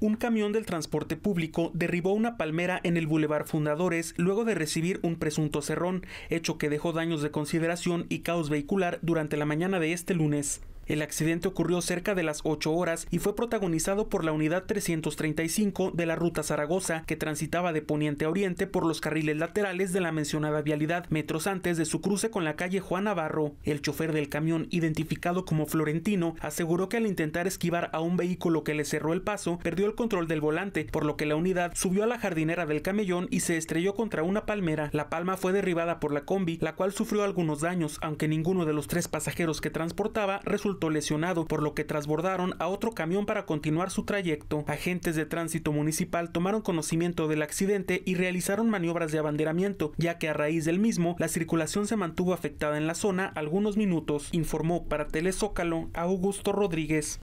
un camión del transporte público derribó una palmera en el Boulevard Fundadores luego de recibir un presunto cerrón, hecho que dejó daños de consideración y caos vehicular durante la mañana de este lunes. El accidente ocurrió cerca de las 8 horas y fue protagonizado por la unidad 335 de la ruta Zaragoza, que transitaba de poniente a oriente por los carriles laterales de la mencionada vialidad, metros antes de su cruce con la calle Juan Navarro. El chofer del camión, identificado como Florentino, aseguró que al intentar esquivar a un vehículo que le cerró el paso, perdió el control del volante, por lo que la unidad subió a la jardinera del camellón y se estrelló contra una palmera. La palma fue derribada por la combi, la cual sufrió algunos daños, aunque ninguno de los tres pasajeros que transportaba resultó lesionado, por lo que trasbordaron a otro camión para continuar su trayecto. Agentes de tránsito municipal tomaron conocimiento del accidente y realizaron maniobras de abanderamiento, ya que a raíz del mismo la circulación se mantuvo afectada en la zona algunos minutos, informó para Telezócalo Augusto Rodríguez.